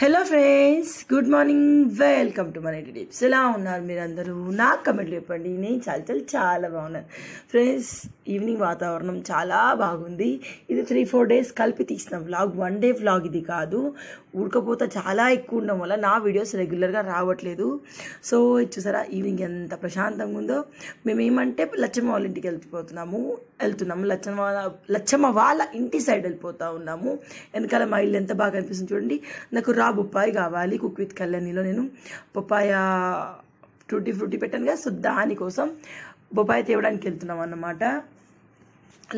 hello friends good morning welcome to మన tips ఎలా ఉన్నారు మీరందరూ నాకు కమెంట్ చెప్పండి నేను చాలా చాలా చాలా బాగున్నాను ఫ్రెండ్స్ ఈవినింగ్ వాతావరణం చాలా బాగుంది ఇది త్రీ ఫోర్ డేస్ కలిపి తీసిన వ్లాగ్ వన్ డే వ్లాగ్ ఇది కాదు ఉడకపోతే చాలా ఎక్కువ ఉండడం వల్ల నా వీడియోస్ రెగ్యులర్గా రావట్లేదు సో చూసారా ఈవినింగ్ ఎంత ప్రశాంతంగా ఉందో మేమేమంటే లచ్చమ్మ వాళ్ళ ఇంటికి వెళ్ళిపోతున్నాము వెళ్తున్నాము లచ్చమ్మ లచ్చమ్మ వాళ్ళ ఇంటి సైడ్ వెళ్ళిపోతూ ఉన్నాము వెనకాల మా ఇల్లు ఎంత బాగా అనిపిస్తుంది చూడండి నాకు రా బొప్పాయి కావాలి కుక్ విత్ కళ్యాణిలో నేను బొప్పాయ ఫ్రూటీ ఫ్రూటీ పెట్టాను కదా సో దానికోసం బొప్పాయి తేవడానికి వెళ్తున్నాం అన్నమాట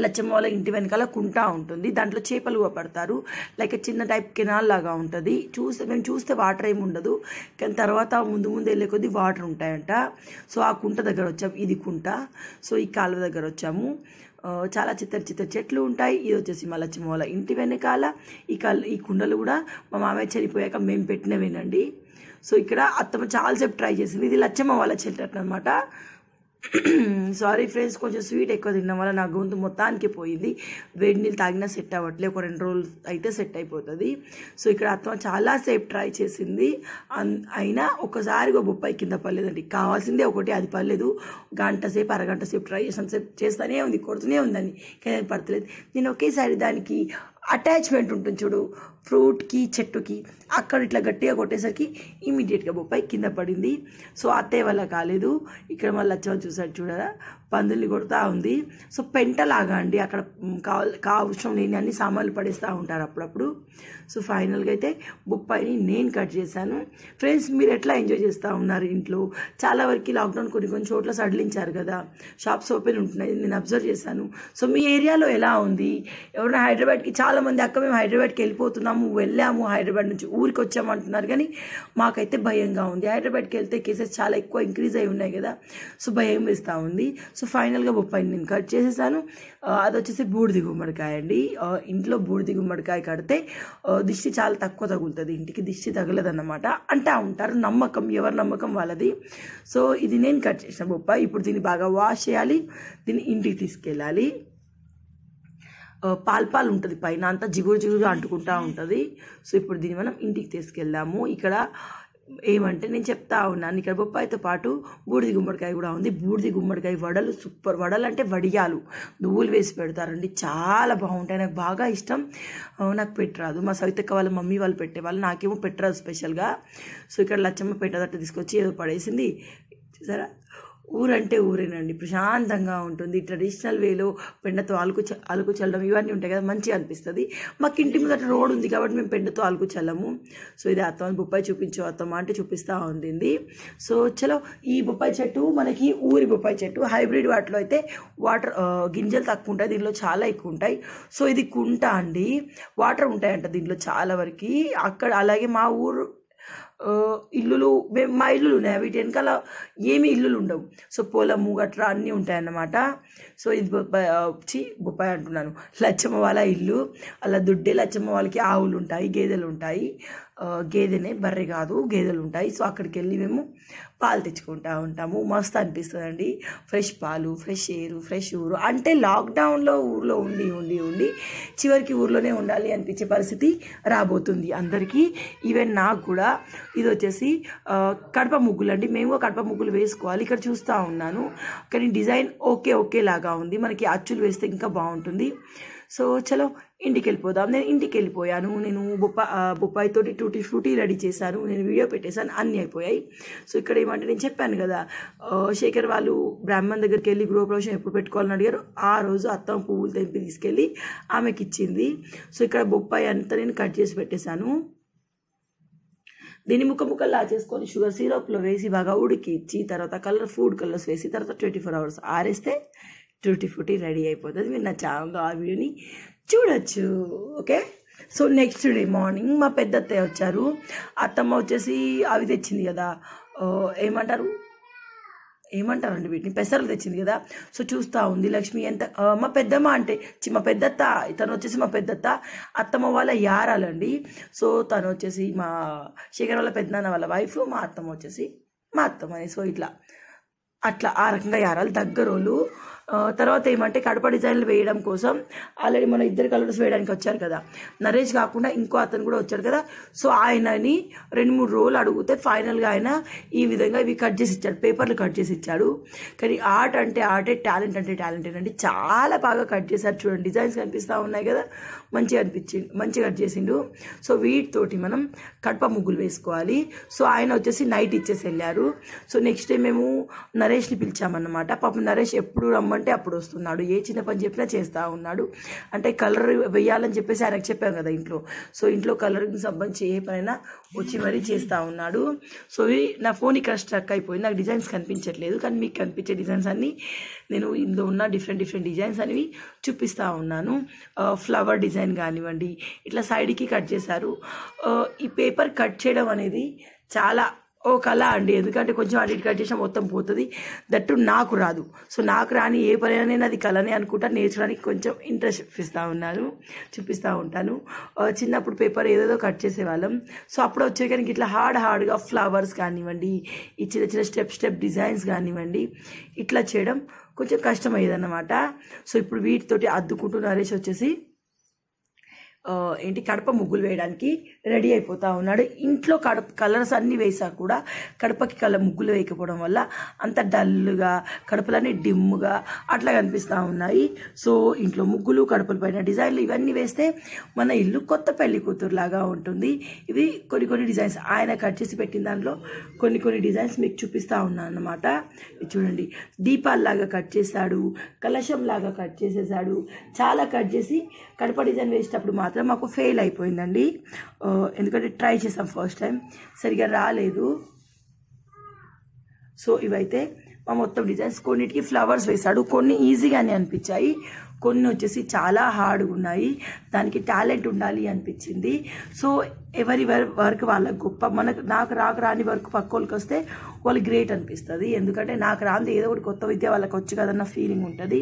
లచ్చమ్మ వాళ్ళ ఇంటి వెనకాల కుంట ఉంటుంది దాంట్లో చేపలు పడతారు లైక్ చిన్న టైప్ కెనాల్ లాగా ఉంటుంది చూస్తే మేము చూస్తే వాటర్ ఏమి ఉండదు కానీ తర్వాత ముందు ముందు వెళ్ళే కొద్దీ వాటర్ ఉంటాయంట సో ఆ కుంట దగ్గర వచ్చాము ఇది కుంట సో ఈ కాలువ దగ్గర వచ్చాము చాలా చిత్తడి చిత్త చెట్లు ఉంటాయి ఇది వచ్చేసి మా లక్ష్మి వాళ్ళ ఇంటి వెనకాల ఈ కల్ ఈ కుండలు కూడా మా మామయ్య చనిపోయాక మేము పెట్టినవేనండి సో ఇక్కడ అత్తమ్మ చాలాసేపు ట్రై చేసింది ఇది లచ్చమ్మ వాళ్ళ చెట్టు అనమాట సారీ ఫ్రెండ్స్ కొంచెం స్వీట్ ఎక్కువ తినడం వల్ల నా గొంతు మొత్తానికి పోయింది వేడి నీళ్ళు తాగినా సెట్ అవ్వట్లే ఒక రెండు రోజులు అయితే సెట్ అయిపోతుంది సో ఇక్కడ అత్త చాలాసేపు ట్రై చేసింది అయినా ఒకసారి బొప్పాయి కింద పర్లేదండి కావాల్సిందే ఒకటి అది పర్లేదు గంట సేపు అరగంట సేపు ట్రై చేసాను సేపు చేస్తూనే ఉంది కొడుతూనే ఉందండి కానీ అది పడతలేదు నేను ఒకేసారి దానికి అటాచ్మెంట్ ఉంటుంది చూడు ఫ్రూట్కి చెట్టుకి అక్కడ ఇట్లా గట్టిగా కొట్టేసరికి ఇమీడియట్గా బొప్పాయి కింద పడింది సో అత్తయ్య వల్ల కాలేదు ఇక్కడ మళ్ళీ వచ్చామని చూసాడు చూడరా పందుల్ని కొడుతూ ఉంది సో పెంటలాగా అండి అక్కడ కావాలి కావసరం లేని అన్ని సామాన్లు పడేస్తూ ఉంటారు అప్పుడప్పుడు సో ఫైనల్గా అయితే బొప్పాయిని నేను కట్ చేశాను ఫ్రెండ్స్ మీరు ఎట్లా ఎంజాయ్ చేస్తూ ఉన్నారు ఇంట్లో చాలా వరకు లాక్డౌన్ కొన్ని కొన్ని చోట్ల సడలించారు కదా షాప్స్ ఓపెన్ ఉంటున్నాయి నేను అబ్జర్వ్ చేశాను సో మీ ఏరియాలో ఎలా ఉంది ఎవరైనా హైదరాబాద్కి చాలామంది అక్క మేము హైదరాబాద్కి వెళ్ళిపోతున్నాం వచ్చాము వెళ్ళాము హైదరాబాద్ నుంచి ఊరికి అంటున్నారు కానీ మాకైతే భయంగా ఉంది హైదరాబాద్కి వెళ్తే కేసెస్ చాలా ఎక్కువ ఇంక్రీజ్ అయి ఉన్నాయి కదా సో భయం వేస్తూ ఉంది సో ఫైనల్గా బొప్పాయిని నేను కట్ చేసేసాను అది వచ్చేసి బూడిది గుమ్మడికాయ అండి ఇంట్లో బూడిది గుమ్మడికాయ కడితే దిష్టి చాలా తక్కువ తగులుతుంది ఇంటికి దిష్టి తగలదన్నమాట అంటా ఉంటారు నమ్మకం ఎవరి నమ్మకం వాళ్ళది సో ఇది నేను కట్ చేసిన బొప్పాయి ఇప్పుడు దీన్ని బాగా వాష్ చేయాలి దీన్ని ఇంటికి తీసుకెళ్ళాలి పాల్పాలు పాలు ఉంటుంది పైన అంతా జిగురు జిగురు అంటుకుంటూ ఉంటుంది సో ఇప్పుడు దీన్ని మనం ఇంటికి తీసుకెళ్దాము ఇక్కడ ఏమంటే నేను చెప్తా ఉన్నాను ఇక్కడ బొప్పాయితో పాటు బూడిది గుమ్మడికాయ కూడా ఉంది బూడిది గుమ్మడికాయ వడలు సూపర్ వడలు అంటే వడియాలు నువ్వులు వేసి పెడతారండి చాలా బాగుంటాయి నాకు బాగా ఇష్టం నాకు పెట్టరాదు మా సవితక్క వాళ్ళ మమ్మీ వాళ్ళు పెట్టేవాళ్ళు నాకేమో పెట్టరాదు స్పెషల్గా సో ఇక్కడ లచ్చమ్మ పెట్టదట్టు తీసుకొచ్చి ఏదో పడేసింది చూసారా ఊరంటే ఊరేనండి ప్రశాంతంగా ఉంటుంది ట్రెడిషనల్ వేలో పెండతో అలుకు అలుకు చల్లడం ఇవన్నీ ఉంటాయి కదా మంచిగా అనిపిస్తుంది మాకు ఇంటి ముందట రోడ్ ఉంది కాబట్టి మేము పెండతో అలుకు చల్లము సో ఇది అత్తమ్మ బొప్పాయి చూపించు అత్తమ్మ అంటే చూపిస్తూ ఉంది సో చలో ఈ బొప్పాయి చెట్టు మనకి ఊరి బొప్పాయి చెట్టు హైబ్రిడ్ వాటిలో అయితే వాటర్ గింజలు తక్కువ ఉంటాయి దీనిలో చాలా ఎక్కువ ఉంటాయి సో ఇది కుంట అండి వాటర్ ఉంటాయంట దీంట్లో చాలా వరకు అక్కడ అలాగే మా ఊరు ఇల్లులు మా ఇల్లులు ఉన్నాయి వీటి వెనకాల ఏమి ఇల్లులు ఉండవు సో పొలము గట్రా అన్నీ ఉంటాయన్నమాట సో ఇది బొప్పాయి వచ్చి బొప్పాయి అంటున్నాను లచ్చమ్మ వాళ్ళ ఇల్లు అలా దుడ్డే లచ్చమ్మ వాళ్ళకి ఆవులు ఉంటాయి గేదెలు ఉంటాయి గేదెనే బర్రె కాదు గేదెలు ఉంటాయి సో అక్కడికి వెళ్ళి మేము పాలు తెచ్చుకుంటూ ఉంటాము మస్తు అనిపిస్తుందండి ఫ్రెష్ పాలు ఫ్రెష్ ఎయిర్ ఫ్రెష్ ఊరు అంటే లాక్డౌన్లో ఊర్లో ఉండి ఉండి ఉండి చివరికి ఊర్లోనే ఉండాలి అనిపించే పరిస్థితి రాబోతుంది అందరికీ ఈవెన్ నాకు కూడా ఇది వచ్చేసి కడప ముగ్గులు అండి మేము కడప ముగ్గులు వేసుకోవాలి ఇక్కడ చూస్తూ ఉన్నాను కానీ డిజైన్ ఓకే ఓకే లాగా ఉంది మనకి అచ్చులు వేస్తే ఇంకా బాగుంటుంది సో చలో ఇంటికి వెళ్ళిపోదాం నేను ఇంటికి వెళ్ళిపోయాను నేను బొప్పా బొప్పాయితో టూటీ ఫ్రూటీ రెడీ చేశాను నేను వీడియో పెట్టేశాను అన్నీ అయిపోయాయి సో ఇక్కడ ఏమంటే నేను చెప్పాను కదా శేఖర్ వాళ్ళు బ్రాహ్మణ్ దగ్గరికి వెళ్ళి గృహప్రవేశం ఎప్పుడు పెట్టుకోవాలని అడిగారు ఆ రోజు అత్తమ్మ పువ్వులు తెంపి తీసుకెళ్ళి ఆమెకి ఇచ్చింది సో ఇక్కడ బొప్పాయి అంతా నేను కట్ చేసి పెట్టేశాను దీన్ని ముక్క ముక్కలా చేసుకొని షుగర్ సిరప్లో వేసి బాగా ఉడికిచ్చి తర్వాత కలర్ ఫుడ్ కలర్స్ వేసి తర్వాత ట్వంటీ ఫోర్ అవర్స్ ఆరేస్తే ట్యూటీ ఫ్రూటీ రెడీ అయిపోతుంది మీరు నా ఛానల్లో ఆ వీడియోని చూడొచ్చు okay so next day morning మా అత్తయ్య వచ్చారు అత్తమ్మ వచ్చేసి అవి తెచ్చింది కదా ఏమంటారు ఏమంటారండి వీటిని పెసరలు తెచ్చింది కదా సో చూస్తూ ఉంది లక్ష్మి ఎంత మా పెద్దమ్మ అంటే మా పెద్దత్త తను వచ్చేసి మా పెద్దత్త అత్తమ్మ వాళ్ళ యారాలండి సో తను వచ్చేసి మా శేఖర్ వాళ్ళ పెద్దనాన్న వాళ్ళ వైఫ్ మా అత్తమ్మ వచ్చేసి మా అత్తమ్మ సో ఇట్లా అట్లా ఆ రకంగా యారాలు దగ్గరోళ్ళు తర్వాత ఏమంటే కడప డిజైన్లు వేయడం కోసం ఆల్రెడీ మన ఇద్దరు కలర్స్ వేయడానికి వచ్చారు కదా నరేష్ కాకుండా ఇంకో అతను కూడా వచ్చాడు కదా సో ఆయనని రెండు మూడు రోజులు అడిగితే ఫైనల్గా ఆయన ఈ విధంగా ఇవి కట్ చేసి ఇచ్చాడు పేపర్లు కట్ చేసి ఇచ్చాడు కానీ ఆర్ట్ అంటే ఆర్టే టాలెంట్ అంటే టాలెంట్ అండి చాలా బాగా కట్ చేశారు చూడండి డిజైన్స్ కనిపిస్తూ ఉన్నాయి కదా మంచిగా అనిపించి మంచిగా కట్ చేసిండు సో వీటితోటి మనం కడప ముగ్గులు వేసుకోవాలి సో ఆయన వచ్చేసి నైట్ ఇచ్చేసి వెళ్ళారు సో నెక్స్ట్ డే మేము నరేష్ని పిలిచామన్నమాట పాపం నరేష్ ఎప్పుడు రమ్మ అంటే అప్పుడు వస్తున్నాడు ఏ చిన్న పని చెప్పినా చేస్తూ ఉన్నాడు అంటే కలర్ వేయాలని చెప్పేసి ఆయనకు చెప్పాం కదా ఇంట్లో సో ఇంట్లో కలరింగ్ సంబంధించి ఏ పనైనా వచ్చి మరీ చేస్తూ ఉన్నాడు సో నా ఫోన్ ఇక్కడ స్ట్రక్ అయిపోయింది నాకు డిజైన్స్ కనిపించట్లేదు కానీ మీకు కనిపించే డిజైన్స్ అన్నీ నేను ఇందులో ఉన్న డిఫరెంట్ డిఫరెంట్ డిజైన్స్ అనేవి చూపిస్తూ ఉన్నాను ఫ్లవర్ డిజైన్ కానివ్వండి ఇట్లా సైడ్కి కట్ చేశారు ఈ పేపర్ కట్ చేయడం అనేది చాలా ఓ కళ అండి ఎందుకంటే కొంచెం అడిట్ ఇటు మొత్తం పోతుంది దట్టు నాకు రాదు సో నాకు రాని ఏ పని అది కళనే అనుకుంటా నేర్చుకోవడానికి కొంచెం ఇంట్రెస్ట్ చూపిస్తూ ఉన్నాను చూపిస్తూ ఉంటాను చిన్నప్పుడు పేపర్ ఏదేదో కట్ చేసేవాళ్ళం సో అప్పుడు వచ్చే కానీ ఇట్లా హార్డ్ హార్డ్గా ఫ్లవర్స్ కానివ్వండి ఈ చిన్న చిన్న స్టెప్ స్టెప్ డిజైన్స్ కానివ్వండి ఇట్లా చేయడం కొంచెం అన్నమాట సో ఇప్పుడు వీటితోటి అద్దుకుంటూ నరేష్ వచ్చేసి ఏంటి కడప ముగ్గులు వేయడానికి రెడీ అయిపోతూ ఉన్నాడు ఇంట్లో కడప కలర్స్ అన్నీ వేసా కూడా కడపకి కళ్ళ ముగ్గులు వేయకపోవడం వల్ల అంత డల్గా కడపలన్నీ డిమ్గా అట్లా కనిపిస్తూ ఉన్నాయి సో ఇంట్లో ముగ్గులు కడపల పైన డిజైన్లు ఇవన్నీ వేస్తే మన ఇల్లు కొత్త పెళ్లి కూతురులాగా ఉంటుంది ఇవి కొన్ని కొన్ని డిజైన్స్ ఆయన కట్ చేసి పెట్టిన దాంట్లో కొన్ని కొన్ని డిజైన్స్ మీకు చూపిస్తూ ఉన్నాను అనమాట చూడండి దీపాల్లాగా కట్ చేశాడు కలశంలాగా కట్ చేసేసాడు చాలా కట్ చేసి కడప డిజైన్ వేసేటప్పుడు మాత్రం మాకు ఫెయిల్ అయిపోయిందండి ఎందుకంటే ట్రై చేసాం ఫస్ట్ టైం సరిగా రాలేదు సో ఇవైతే మా మొత్తం డిజైన్స్ కొన్నిటికి ఫ్లవర్స్ వేశాడు కొన్ని ఈజీగానే అనిపించాయి కొన్ని వచ్చేసి చాలా హార్డ్గా ఉన్నాయి దానికి టాలెంట్ ఉండాలి అనిపించింది సో ఎవరి వర్క్ వాళ్ళకి గొప్ప మనకు నాకు రాకు రాని వర్క్ పక్క వస్తే వాళ్ళు గ్రేట్ అనిపిస్తుంది ఎందుకంటే నాకు రాంది ఏదో ఒకటి కొత్త విద్య వాళ్ళకి వచ్చు కదన్న ఫీలింగ్ ఉంటుంది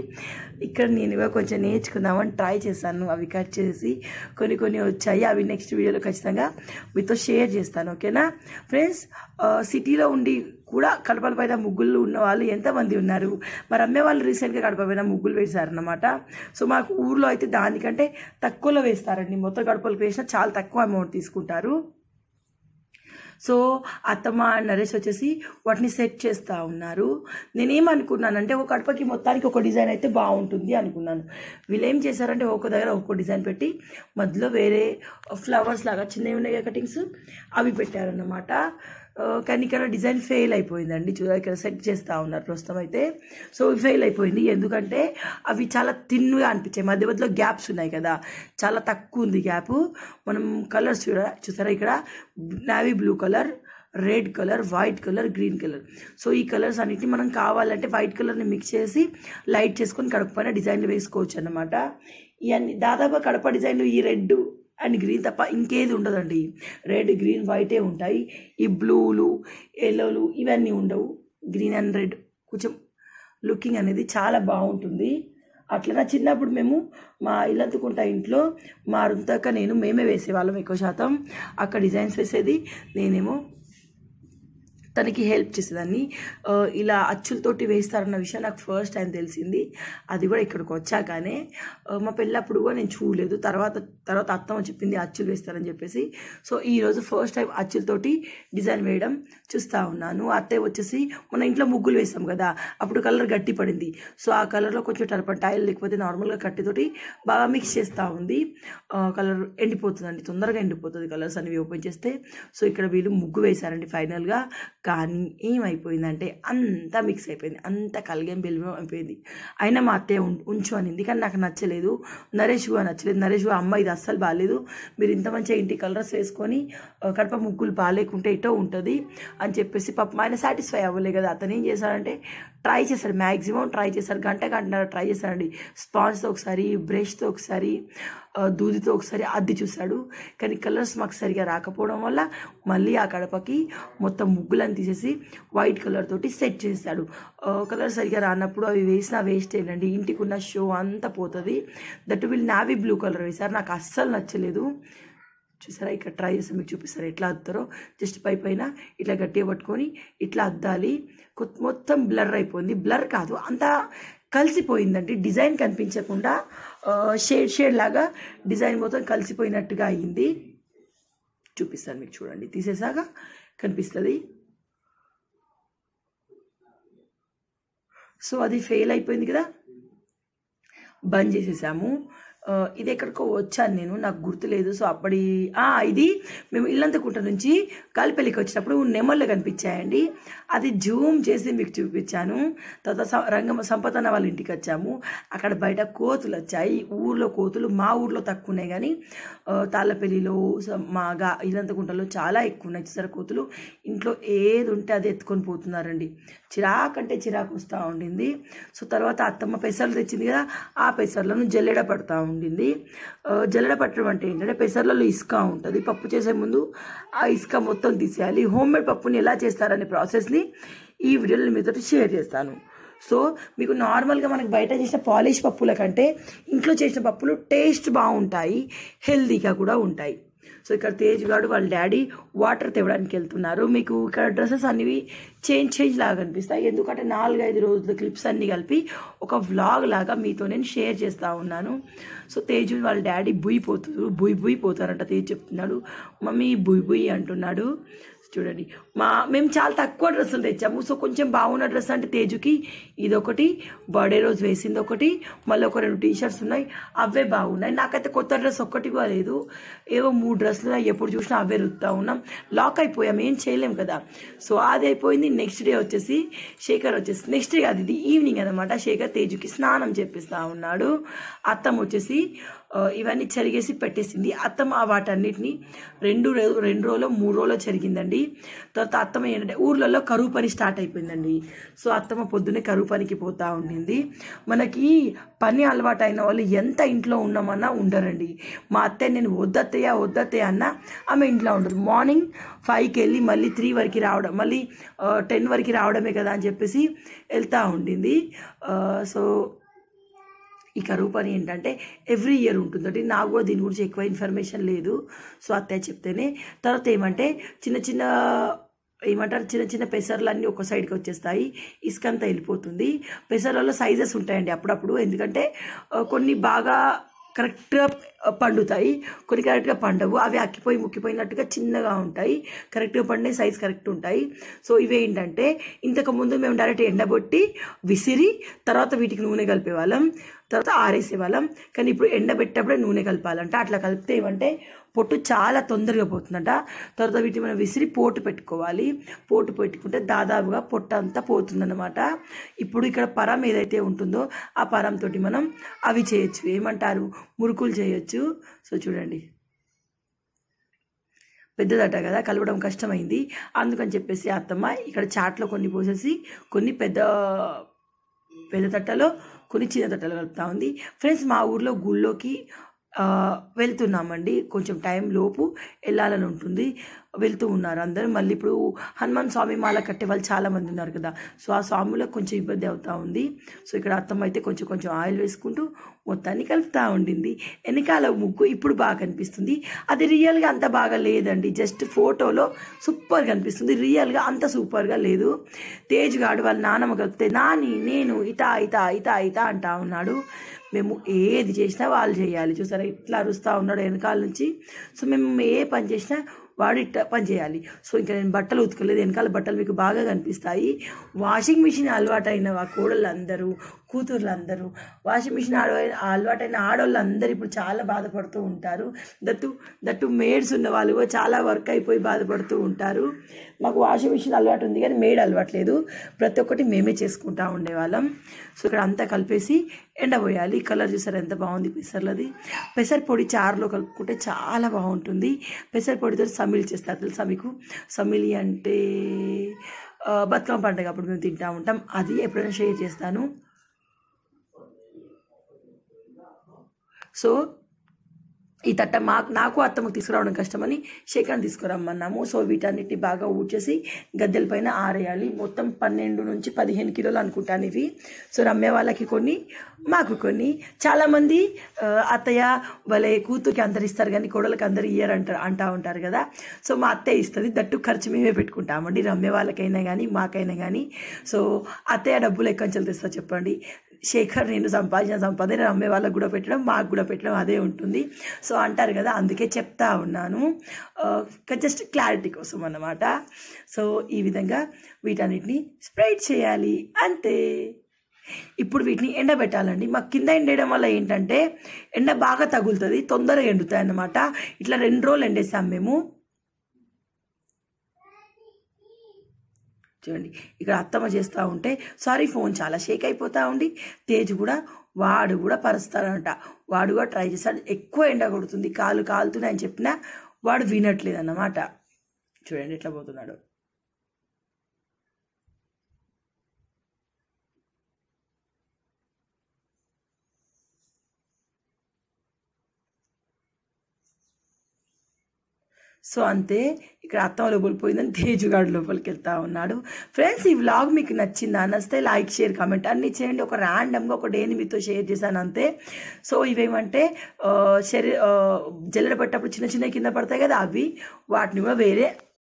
ఇక్కడ నేను కొంచెం నేర్చుకుందామని ట్రై చేశాను అవి కట్ చేసి కొన్ని కొన్ని వచ్చాయి అవి నెక్స్ట్ వీడియోలో ఖచ్చితంగా మీతో షేర్ చేస్తాను ఓకేనా ఫ్రెండ్స్ సిటీలో ఉండి కూడా కడపల పైన ముగ్గులు ఉన్న వాళ్ళు ఎంతమంది ఉన్నారు మరి అమ్మే వాళ్ళు రీసెంట్గా కడప పైన ముగ్గులు వేశారనమాట సో మాకు ఊర్లో అయితే దానికంటే తక్కువలో వేస్తారండి మొత్తం కడపలకు వేసినా చాలా తక్కువ అమౌంట్ తీసుకుంటారు సో అత్తమ్మ నరేష్ వచ్చేసి వాటిని సెట్ చేస్తూ ఉన్నారు నేనేమనుకున్నానంటే ఒక కడపకి మొత్తానికి ఒక డిజైన్ అయితే బాగుంటుంది అనుకున్నాను వీళ్ళు ఏం చేశారంటే ఒక్క దగ్గర ఒక్కో డిజైన్ పెట్టి మధ్యలో వేరే ఫ్లవర్స్ లాగా చిన్నవి ఉన్నాయి కటింగ్స్ అవి పెట్టారన్నమాట కానీ ఇక్కడ డిజైన్ ఫెయిల్ అయిపోయిందండి చూడ ఇక్కడ సెట్ చేస్తూ ఉన్నారు ప్రస్తుతం అయితే సో ఫెయిల్ అయిపోయింది ఎందుకంటే అవి చాలా తిన్నుగా అనిపించాయి మధ్య మధ్యలో గ్యాప్స్ ఉన్నాయి కదా చాలా తక్కువ ఉంది గ్యాప్ మనం కలర్స్ చూడ చూసారా ఇక్కడ navy blue colour red colour white colour green colour so ఈ కలర్స్ అన్నిటిని మనం కావాలంటే వైట్ కలర్ని మిక్స్ చేసి లైట్ చేసుకొని కడప పైన డిజైన్లు వేసుకోవచ్చు అన్నమాట ఇవన్నీ దాదాపు కడప డిజైన్లు ఈ రెడ్ అండ్ గ్రీన్ తప్ప ఇంకేది ఉండదండి రెడ్ గ్రీన్ వైటే ఉంటాయి ఈ బ్లూలు ఎల్లోలు ఇవన్నీ ఉండవు గ్రీన్ అండ్ రెడ్ కొంచెం లుకింగ్ అనేది చాలా బాగుంటుంది అట్లా చిన్నప్పుడు మేము మా ఇల్లంతుకుంట ఇంట్లో మా రుంతాక నేను మేమే వేసేవాళ్ళం ఎక్కువ శాతం అక్కడ డిజైన్స్ వేసేది నేనేమో తనకి హెల్ప్ చేసేదాన్ని ఇలా అచ్చులతోటి వేస్తారన్న విషయం నాకు ఫస్ట్ టైం తెలిసింది అది కూడా ఇక్కడికి వచ్చాకనే మా పెళ్ళప్పుడు కూడా నేను చూడలేదు తర్వాత తర్వాత అత్తమ్మ చెప్పింది అచ్చులు వేస్తారని చెప్పేసి సో ఈరోజు ఫస్ట్ టైం అచ్చులతోటి డిజైన్ వేయడం చూస్తూ ఉన్నాను అత్తయ్య వచ్చేసి మన ఇంట్లో ముగ్గులు వేసాం కదా అప్పుడు కలర్ గట్టి పడింది సో ఆ కలర్లో కొంచెం టైల్ లేకపోతే నార్మల్గా కట్టితోటి బాగా మిక్స్ చేస్తూ ఉంది కలర్ ఎండిపోతుందండి తొందరగా ఎండిపోతుంది కలర్స్ అనేవి ఓపెన్ చేస్తే సో ఇక్కడ వీళ్ళు ముగ్గు వేశారండి ఫైనల్గా కానీ ఏమైపోయిందంటే అంతా మిక్స్ అయిపోయింది అంత కలిగేం బెల్లం అయిపోయింది అయినా మా అత్తయ్య ఉంచు అనింది కానీ నాకు నచ్చలేదు నరేష్ కూడా నచ్చలేదు నరేష్ అమ్మ ఇది అస్సలు బాగాలేదు మీరు ఇంత మంచిగా ఇంటి కలర్స్ వేసుకొని కడప ముగ్గులు బాగాలేకుంటే ఇటో ఉంటుంది అని చెప్పేసి పాపం ఆయన సాటిస్ఫై అవ్వలే కదా అతను ఏం చేశాడంటే ట్రై చేశారు మ్యాక్సిమం ట్రై చేశారు గంట గంటన్నర ట్రై చేశారండి స్పాంజ్తో ఒకసారి బ్రష్తో ఒకసారి దూదితో ఒకసారి అద్ది చూశాడు కానీ కలర్స్ మాకు సరిగా రాకపోవడం వల్ల మళ్ళీ ఆ కడపకి మొత్తం ముగ్గులను తీసేసి వైట్ కలర్ తోటి సెట్ చేశాడు కలర్ సరిగా రానప్పుడు అవి వేసినా వేస్ట్ ఏంటండి ఇంటికి ఉన్న షో అంతా పోతుంది that will navy blue colour వేశారు నాకు అస్సలు నచ్చలేదు చూసారా ఇక్కడ ట్రై చేసి మీకు చూపిస్తారు ఎట్లా అద్దుతారో జస్ట్ పై పైన ఇట్లా గట్టిగా పట్టుకొని ఇట్లా అద్దాలి మొత్తం బ్లర్ అయిపోయింది బ్లర్ కాదు అంతా కలిసిపోయిందండి డిజైన్ కనిపించకుండా షేడ్ షేడ్ లాగా డిజైన్ మొత్తం కలిసిపోయినట్టుగా అయింది చూపిస్తాను మీకు చూడండి తీసేసాక కనిపిస్తుంది సో అది ఫెయిల్ అయిపోయింది కదా బంద్ చేసేసాము ఇది ఎక్కడికో వచ్చాను నేను నాకు గుర్తులేదు సో అప్పటి ఇది మేము ఇల్లంతకుంట నుంచి కాలిపల్లికి వచ్చినప్పుడు నెమళ్ళు కనిపించాయండి అది జూమ్ చేసి మీకు చూపించాను తర్వాత రంగమ్మ సంపదన వాళ్ళ ఇంటికి వచ్చాము అక్కడ బయట కోతులు వచ్చాయి ఊర్లో కోతులు మా ఊర్లో తక్కువ ఉన్నాయి కానీ తాళ్ళపల్లిలో మాగా ఇల్లంతకుంటలో చాలా ఎక్కువ ఉన్నాయి చూసారు కోతులు ఇంట్లో ఏది ఉంటే అది ఎత్తుకొని పోతున్నారండి చిరాకు అంటే చిరాకు వస్తూ ఉండింది సో తర్వాత అత్తమ్మ పెసర్లు తెచ్చింది కదా ఆ పెసర్లను జల్లెడ పడతా ఉంది ఉండింది పట్టడం అంటే ఏంటంటే పెసర్లలో ఇసుక ఉంటుంది పప్పు చేసే ముందు ఆ ఇసుక మొత్తం తీసేయాలి హోమ్ మేడ్ పప్పుని ఎలా చేస్తారనే ప్రాసెస్ని ఈ వీడియోలో మీతో షేర్ చేస్తాను సో మీకు నార్మల్గా మనకు బయట చేసిన పాలిష్ పప్పుల కంటే ఇంట్లో చేసిన పప్పులు టేస్ట్ బాగుంటాయి హెల్దీగా కూడా ఉంటాయి సో ఇక్కడ తేజ్ గారు వాళ్ళ డాడీ వాటర్ తేవడానికి వెళ్తున్నారు మీకు ఇక్కడ డ్రెస్సెస్ అనేవి చేంజ్ చేంజ్ లాగా అనిపిస్తాయి ఎందుకంటే నాలుగైదు రోజుల క్లిప్స్ అన్నీ కలిపి ఒక వ్లాగ్ లాగా మీతో నేను షేర్ చేస్తూ ఉన్నాను సో తేజు వాళ్ళ డాడీ బుయ్యి పోతు బుయ్యి బుయ్యి పోతారంట తేజ్ చెప్తున్నాడు మమ్మీ బుయ్యి బుయ్యి అంటున్నాడు చూడండి మా మేము చాలా తక్కువ డ్రెస్సులు తెచ్చాము సో కొంచెం బాగున్న డ్రెస్ అంటే తేజుకి ఇదొకటి బర్త్డే రోజు వేసింది ఒకటి మళ్ళీ ఒక రెండు టీషర్ట్స్ ఉన్నాయి అవే బాగున్నాయి నాకైతే కొత్త డ్రెస్ ఒక్కటి లేదు ఏవో మూడు డ్రెస్సులు ఎప్పుడు చూసినా అవే రుత్తా ఉన్నాం లాక్ అయిపోయాం ఏం చేయలేం కదా సో అది అయిపోయింది నెక్స్ట్ డే వచ్చేసి శేఖర్ వచ్చేసి నెక్స్ట్ డే అది ఇది ఈవినింగ్ అనమాట శేఖర్ తేజుకి స్నానం చేపిస్తూ ఉన్నాడు అత్తమ్మ వచ్చేసి ఇవన్నీ చెరిగేసి పెట్టేసింది అత్తమ్మ వాటన్నిటిని రెండు రెండు రోజులు మూడు రోజులు చెరిగిందండి తర్వాత అత్తమ్మ ఏంటంటే ఊర్లలో కరువు పని స్టార్ట్ అయిపోయిందండి సో అత్తమ్మ పొద్దునే కరువు పనికి పోతూ ఉండింది మనకి పని అలవాటు అయిన వాళ్ళు ఎంత ఇంట్లో ఉన్నామన్నా ఉండరండి మా అత్తయ్య నేను వద్దత్తయ్య వద్దత్తయ్య అన్న ఆమె ఇంట్లో ఉండదు మార్నింగ్ ఫైవ్కి వెళ్ళి మళ్ళీ త్రీ వరకు రావడం మళ్ళీ టెన్ వరకు రావడమే కదా అని చెప్పేసి వెళ్తూ ఉండింది సో ఈ కరువు పని ఏంటంటే ఎవ్రీ ఇయర్ ఉంటుంది అంటే నాకు కూడా దీని గురించి ఎక్కువ ఇన్ఫర్మేషన్ లేదు సో అత్తయ్య చెప్తేనే తర్వాత ఏమంటే చిన్న చిన్న ఏమంటారు చిన్న చిన్న పెసర్లు అన్నీ ఒక సైడ్కి వచ్చేస్తాయి ఇసుక అంతా వెళ్ళిపోతుంది పెసర్లలో సైజెస్ ఉంటాయండి అప్పుడప్పుడు ఎందుకంటే కొన్ని బాగా కరెక్ట్గా పండుతాయి కొన్ని కరెక్ట్గా పండవు అవి అక్కిపోయి ముక్కిపోయినట్టుగా చిన్నగా ఉంటాయి కరెక్ట్గా పండే సైజ్ కరెక్ట్ ఉంటాయి సో ఇవేంటంటే ఇంతకుముందు మేము డైరెక్ట్ ఎండబొట్టి విసిరి తర్వాత వీటికి నూనె కలిపేవాళ్ళం తర్వాత ఆరేసేవాళ్ళం కానీ ఇప్పుడు ఎండబెట్టేటప్పుడే నూనె కలపాలంట అట్లా కలిపితే ఏమంటే పొట్టు చాలా తొందరగా పోతుందంట తర్వాత వీటిని మనం విసిరి పోటు పెట్టుకోవాలి పోటు పెట్టుకుంటే దాదాపుగా పొట్టు అంతా పోతుందన్నమాట ఇప్పుడు ఇక్కడ పరం ఏదైతే ఉంటుందో ఆ పరంతో మనం అవి చేయొచ్చు ఏమంటారు మురుకులు చేయొచ్చు సో చూడండి పెద్దదట కదా కలవడం కష్టమైంది అందుకని చెప్పేసి అత్తమ్మ ఇక్కడ చాట్లో కొన్ని పోసేసి కొన్ని పెద్ద పెద్ద తట్టలో కొనిచ్చినంత కలుపుతా ఉంది ఫ్రెండ్స్ మా ఊర్లో గుళ్ళోకి వెళ్తున్నామండి కొంచెం టైం లోపు వెళ్ళాలని ఉంటుంది వెళ్తూ ఉన్నారు అందరూ మళ్ళీ ఇప్పుడు హనుమాన్ స్వామి మాల కట్టే వాళ్ళు చాలామంది ఉన్నారు కదా సో ఆ స్వాములకు కొంచెం ఇబ్బంది అవుతూ ఉంది సో ఇక్కడ అత్తమ్మ అయితే కొంచెం కొంచెం ఆయిల్ వేసుకుంటూ మొత్తాన్ని కలుపుతూ ఉండింది వెనకాల ముగ్గు ఇప్పుడు బాగా కనిపిస్తుంది అది రియల్గా అంత బాగా లేదండి జస్ట్ ఫోటోలో సూపర్ కనిపిస్తుంది రియల్గా అంత సూపర్గా లేదు తేజ్ గాడు వాళ్ళ నానమ్మ కలిపితే నాని నేను ఇత ఇటా ఇటా ఇటా అంటా ఉన్నాడు మేము ఏది చేసినా వాళ్ళు చేయాలి చూసారా ఇట్లా అరుస్తూ ఉన్నాడు వెనకాల నుంచి సో మేము ఏ పని చేసినా వాడు ఇట్ట పని చేయాలి సో ఇంకా నేను బట్టలు ఉతకలేదు వెనకాల బట్టలు మీకు బాగా కనిపిస్తాయి వాషింగ్ మిషన్ అలవాటైన కోడళ్ళు అందరూ కూతుర్లందరూ వాషింగ్ మిషన్ ఆడ అలవాటైన ఆడవాళ్ళందరూ ఇప్పుడు చాలా బాధపడుతూ ఉంటారు దట్టు దట్టు మేడ్స్ ఉన్న వాళ్ళు చాలా వర్క్ అయిపోయి బాధపడుతూ ఉంటారు మాకు వాషింగ్ మిషన్ అలవాటు ఉంది కానీ మేడ్ అలవాట్లేదు ప్రతి ఒక్కటి మేమే చేసుకుంటా ఉండేవాళ్ళం సో ఇక్కడ అంతా కలిపేసి ఎండబోయాలి కలర్ చూసారు ఎంత బాగుంది పెసర్లది పెసర పొడి చారులో కలుపుకుంటే చాలా బాగుంటుంది పెసర పొడితో సమిలి చేస్తారు తెలుసా మీకు సమిలి అంటే బతుకమ్మ పండుగ అప్పుడు మేము తింటూ ఉంటాం అది ఎప్పుడైనా షేర్ చేస్తాను సో ఈ తట్ట మాకు నాకు అత్తమ్మకు తీసుకురావడం కష్టమని శేఖరం తీసుకురమ్మన్నాము సో వీటన్నిటిని బాగా ఊడ్చేసి గద్దెల పైన ఆరేయాలి మొత్తం పన్నెండు నుంచి పదిహేను కిలోలు అనుకుంటాను ఇవి సో రమ్మే వాళ్ళకి కొన్ని మాకు కొన్ని చాలామంది అత్తయ్య వాళ్ళ కూతురికి అందరు ఇస్తారు కానీ కోడలకి అందరు ఇయ్యరు అంటారు అంటూ ఉంటారు కదా సో మా అత్తయ్య ఇస్తుంది దట్టు ఖర్చు మేమే పెట్టుకుంటామండి రమ్మే వాళ్ళకైనా కానీ మాకైనా కానీ సో అత్తయ్య డబ్బులు ఎక్కడి నుంచి తెస్తా చెప్పండి శేఖర్ నేను సంపాదించిన సంపాదన అమ్మే వాళ్ళకు కూడా పెట్టడం మాకు కూడా పెట్టడం అదే ఉంటుంది సో అంటారు కదా అందుకే చెప్తా ఉన్నాను జస్ట్ క్లారిటీ కోసం అన్నమాట సో ఈ విధంగా వీటన్నిటిని స్ప్రెడ్ చేయాలి అంతే ఇప్పుడు వీటిని ఎండబెట్టాలండి మాకు కింద ఎండేయడం వల్ల ఏంటంటే ఎండ బాగా తగులుతుంది తొందరగా ఎండుతాయి అన్నమాట ఇట్లా రెండు రోజులు ఎండేస్తాం మేము చూడండి ఇక్కడ అత్తమ్మ చేస్తూ ఉంటే సారీ ఫోన్ చాలా షేక్ అయిపోతూ ఉండి తేజ్ కూడా వాడు కూడా పరుస్తాడంట వాడు కూడా ట్రై చేస్తాడు ఎక్కువ ఎండ కొడుతుంది కాలు కాలుతున్నాయి అని చెప్పినా వాడు వినట్లేదు అన్నమాట చూడండి ఎట్లా పోతున్నాడు సో అంతే ఇక్కడ అత్తం లోపలిపోయిందని తేజుగాడు లోపలికి వెళ్తా ఉన్నాడు ఫ్రెండ్స్ ఈ వ్లాగ్ మీకు నచ్చిందా నచ్చితే లైక్ షేర్ కామెంట్ అన్నీ చేయండి ఒక ర్యాండమ్గా ఒక డేని మీతో షేర్ చేశాను అంతే సో ఇవేమంటే శరీర జల్లెడ పట్టేటప్పుడు చిన్న చిన్న కింద పడతాయి కదా అవి వాటిని కూడా వేరే